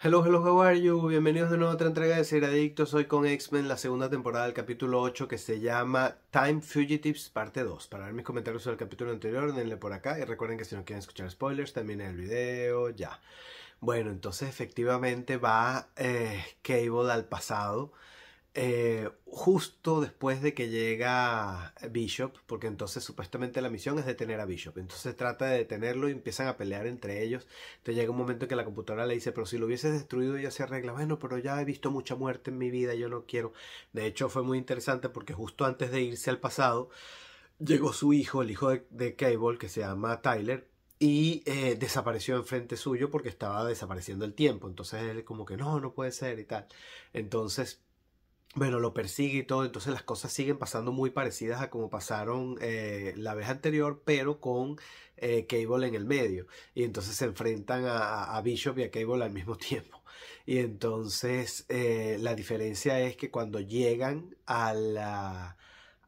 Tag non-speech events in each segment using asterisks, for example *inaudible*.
Hello, hello, how are you? Bienvenidos de nuevo a otra entrega de Ser Adictos. Hoy con X-Men, la segunda temporada del capítulo 8 que se llama Time Fugitives parte 2. Para ver mis comentarios sobre el capítulo anterior, denle por acá y recuerden que si no quieren escuchar spoilers, también el video, ya. Bueno, entonces efectivamente va eh, Cable al pasado eh, justo después de que llega Bishop, porque entonces supuestamente la misión es detener a Bishop. Entonces trata de detenerlo y empiezan a pelear entre ellos. Entonces llega un momento en que la computadora le dice, pero si lo hubieses destruido ya se arregla. Bueno, pero ya he visto mucha muerte en mi vida, yo no quiero. De hecho fue muy interesante porque justo antes de irse al pasado, llegó su hijo, el hijo de, Cable, que se llama Tyler, y eh, desapareció enfrente suyo porque estaba desapareciendo el tiempo. Entonces él como que no, no puede ser y tal. Entonces bueno, lo persigue y todo, entonces las cosas siguen pasando muy parecidas a como pasaron eh, la vez anterior, pero con eh, Cable en el medio. Y entonces se enfrentan a, Bishop y a Cable al mismo *laughs* tiempo. Y entonces eh, la diferencia es que cuando llegan a la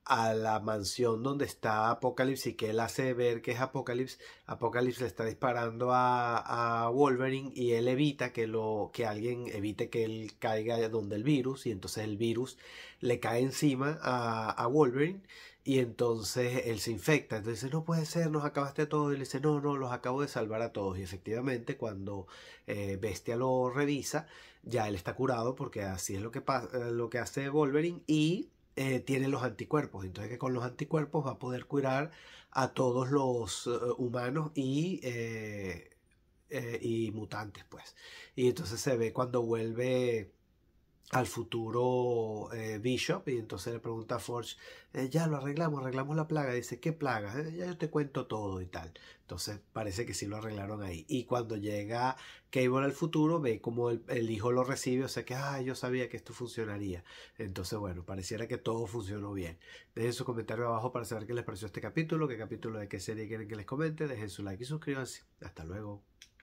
a la mansión donde está Apocalipsis, que él hace ver que es Apocalipsis. Apocalipsis le está disparando a, a, Wolverine y él evita que, lo, que alguien evite que él caiga donde el virus y entonces el virus le cae encima a, Wolverine y entonces él se infecta. Entonces dice, no puede ser, nos acabaste a todos. Y le dice, no, no, los acabo de salvar a todos. Y efectivamente, cuando eh, Bestia lo revisa, ya él está curado porque así es lo que, eh, lo que hace Wolverine y eh, tiene los anticuerpos, entonces que con los anticuerpos va a poder curar a todos los eh, humanos y, eh, y mutantes, pues. Y entonces se ve cuando vuelve al futuro eh, Bishop y entonces le pregunta a Forge, eh, ya lo arreglamos, arreglamos la plaga, dice, ¿qué plaga? Eh, ya yo te cuento todo y tal. Entonces parece que sí lo arreglaron ahí. Y cuando llega Cable al futuro, ve como el, hijo lo recibe, o sea que, ah, yo sabía que esto funcionaría. Entonces, bueno, pareciera que todo funcionó bien. Dejen su comentario abajo para saber qué les pareció este capítulo, qué capítulo de qué serie quieren que les comente, dejen su like y suscríbanse. Hasta luego.